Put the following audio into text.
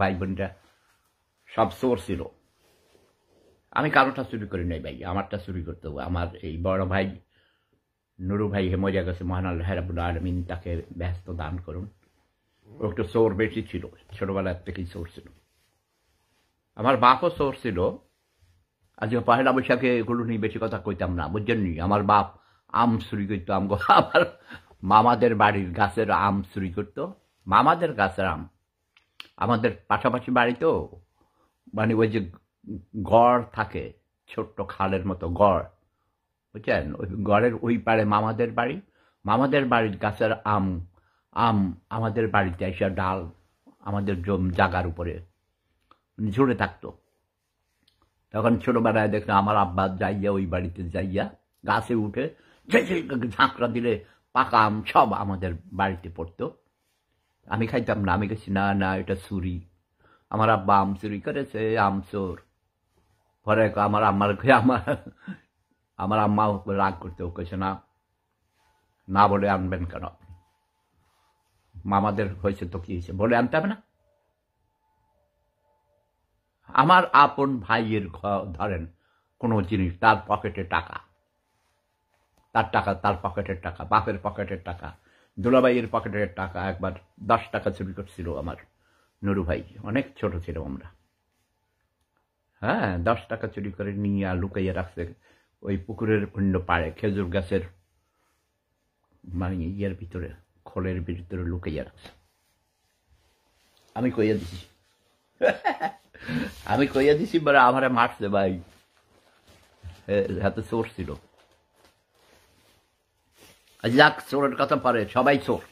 ভাই বোনরা সব সোর ছিল আমি কারোটা চুরি করি নাই ভাই আমারটা চুরি করতে হবে আমার এই বড় ভাই নুরু ভাই হেমরিয়া গেছে মহানাল হেরাবুল আলমিন তাকে ব্যস্ত দান করুন ও একটু চোর বেশি ছিল ছোটোবেলার থেকেই চোর ছিল আমার বাপও চোর ছিল আজকে পহেলা বৈশাখে এগুলো নিয়ে বেশি কথা কইতাম না বুঝছেন নি আমার বাপ আম চুরি করতো আম আমার মামাদের বাড়ির গাছের আম চুরি করতো মামাদের গাছের আম আমাদের পাশাপাশি বাড়িতেও মানে ওই যে গড় থাকে ছোট্ট খালের মতো গড় বুঝছেন ওই গড়ের ওই পারে মামাদের বাড়ি মামাদের বাড়ির গাছের আম আম আমাদের বাড়িতে এসে ডাল আমাদের জম জাগার উপরে ঝুড়ে থাকতো তখন ছোটোবেলায় দেখলাম আমার আব্বা যাইয়া ওই বাড়িতে যাইয়া গাছে উঠে ঝাঁকড়া দিলে পাকা আম সব আমাদের বাড়িতে পড়তো আমি খাইতাম না আমি গেছি না না এটা চুরি আমার আব্বা আম চুরি করেছে আম চোর পরে আমার আমার আমার আমার আম্মা রাগ করতে কেছে না না বলে আনবেন কেন মামাদের হয়েছে তো কি হয়েছে বলে আনতে হবে না আমার আপন ভাইয়ের ধরেন কোনো জিনিস তার পকেটে টাকা তার টাকা তার পকেটের টাকা বাপের পকেটের টাকা দোলাবাইয়ের পকেটের টাকা একবার দশ টাকা চুরি করছিল আমার নুরু ভাই অনেক ছোট ছিল আমরা হ্যাঁ দশ টাকা চুরি করে নিয়ে আর লুকাইয়ে রাখছে ওই পুকুরের অন্য পাড়ে খেজুর গাছের মানে ইয়ের ভিতরে খোলের ভিতরে লুকাইয়ে রাখছে আমি কইয়া দিছি আমি কইয়া দিছি বলে আমারে মারছে ভাই এত চোর ছিল আল্লাহ চোরের কথা পারে সবাই চোর